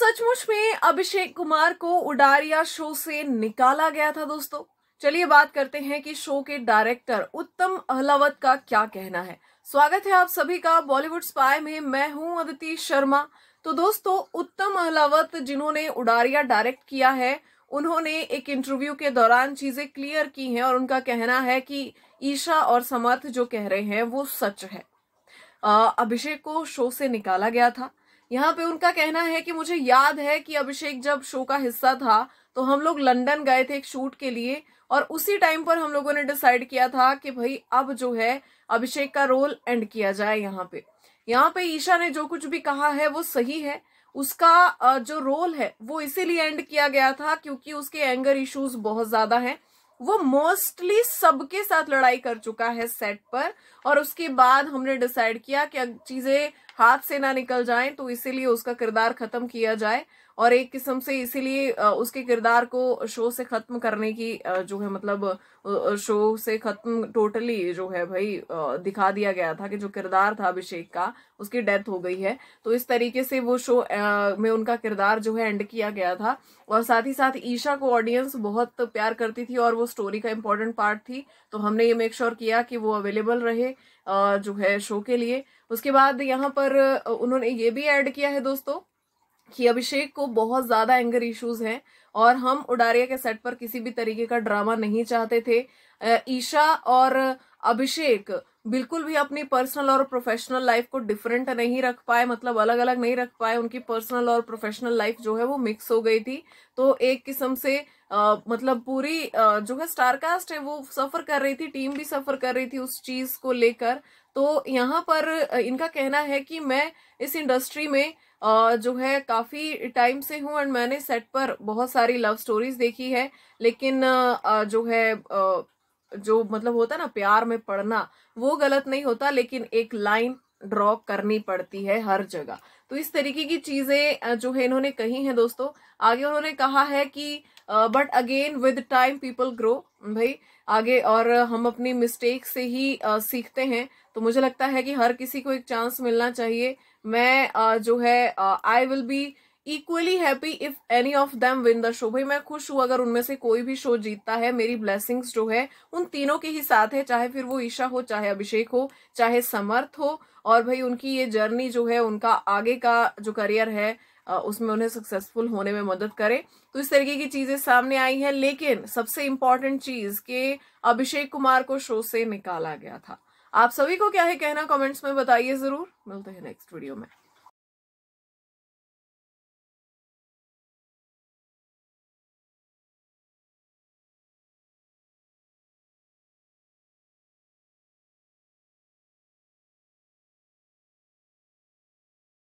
सचमुच में अभिषेक कुमार को उडारिया शो से निकाला गया था दोस्तों चलिए बात करते हैं कि शो के डायरेक्टर उत्तम अहलावत का क्या कहना है स्वागत है आप सभी का बॉलीवुड स्पाई में मैं हूं अदिति शर्मा तो दोस्तों उत्तम अहलावत जिन्होंने उडारिया डायरेक्ट किया है उन्होंने एक इंटरव्यू के दौरान चीजें क्लियर की हैं और उनका कहना है कि ईशा और समर्थ जो कह रहे हैं वो सच है अभिषेक को शो से निकाला गया था यहाँ पे उनका कहना है कि मुझे याद है कि अभिषेक जब शो का हिस्सा था तो हम लोग लंदन गए थे एक शूट के लिए और उसी टाइम पर हम लोगों ने डिसाइड किया था कि भाई अब जो है अभिषेक का रोल एंड किया जाए यहाँ पे यहाँ पे ईशा ने जो कुछ भी कहा है वो सही है उसका जो रोल है वो इसीलिए एंड किया गया था क्योंकि उसके एंगर इश्यूज बहुत ज्यादा हैं वो मोस्टली सबके साथ लड़ाई कर चुका है सेट पर और उसके बाद हमने डिसाइड किया कि चीजें हाथ से ना निकल जाए तो इसीलिए उसका किरदार खत्म किया जाए और एक किस्म से इसीलिए उसके किरदार को शो से खत्म करने की जो है मतलब शो से खत्म टोटली जो है भाई दिखा दिया गया था कि जो किरदार था अभिषेक का उसकी डेथ हो गई है तो इस तरीके से वो शो में उनका किरदार जो है एंड किया गया था और साथ ही साथ ईशा को ऑडियंस बहुत प्यार करती थी और वो स्टोरी का इम्पोर्टेंट पार्ट थी तो हमने ये मेक श्योर sure किया कि वो अवेलेबल रहे जो है शो के लिए उसके बाद यहाँ पर उन्होंने ये भी ऐड किया है दोस्तों कि अभिषेक को बहुत ज्यादा एंगर इश्यूज हैं और हम उडारिया के सेट पर किसी भी तरीके का ड्रामा नहीं चाहते थे ईशा और अभिषेक बिल्कुल भी अपनी पर्सनल और प्रोफेशनल लाइफ को डिफरेंट नहीं रख पाए मतलब अलग अलग नहीं रख पाए उनकी पर्सनल और प्रोफेशनल लाइफ जो है वो मिक्स हो गई थी तो एक किस्म से आ, मतलब पूरी आ, जो है स्टारकास्ट है वो सफर कर रही थी टीम भी सफर कर रही थी उस चीज को लेकर तो यहाँ पर इनका कहना है कि मैं इस इंडस्ट्री में आ, जो है काफ़ी टाइम से हूँ एंड मैंने सेट पर बहुत सारी लव स्टोरीज देखी है लेकिन आ, जो है आ, जो मतलब होता है ना प्यार में पढ़ना वो गलत नहीं होता लेकिन एक लाइन ड्रॉ करनी पड़ती है हर जगह तो इस तरीके की चीजें जो है इन्होंने कही हैं दोस्तों आगे उन्होंने कहा है कि but again with time people grow भाई आगे और हम अपनी मिस्टेक से ही आ, सीखते हैं तो मुझे लगता है कि हर किसी को एक चांस मिलना चाहिए मैं आ, जो है I will be equally happy if any of them win the show भाई मैं खुश हूं अगर उनमें से कोई भी शो जीतता है मेरी ब्लेसिंग्स जो है उन तीनों के ही साथ है चाहे फिर वो ईशा हो चाहे अभिषेक हो चाहे समर्थ हो और भाई उनकी ये जर्नी जो है उनका आगे का जो करियर है उसमें उन्हें सक्सेसफुल होने में मदद करे तो इस तरीके की चीजें सामने आई हैं लेकिन सबसे इम्पोर्टेंट चीज के अभिषेक कुमार को शो से निकाला गया था आप सभी को क्या है कहना कमेंट्स में बताइए जरूर मिलते हैं नेक्स्ट वीडियो में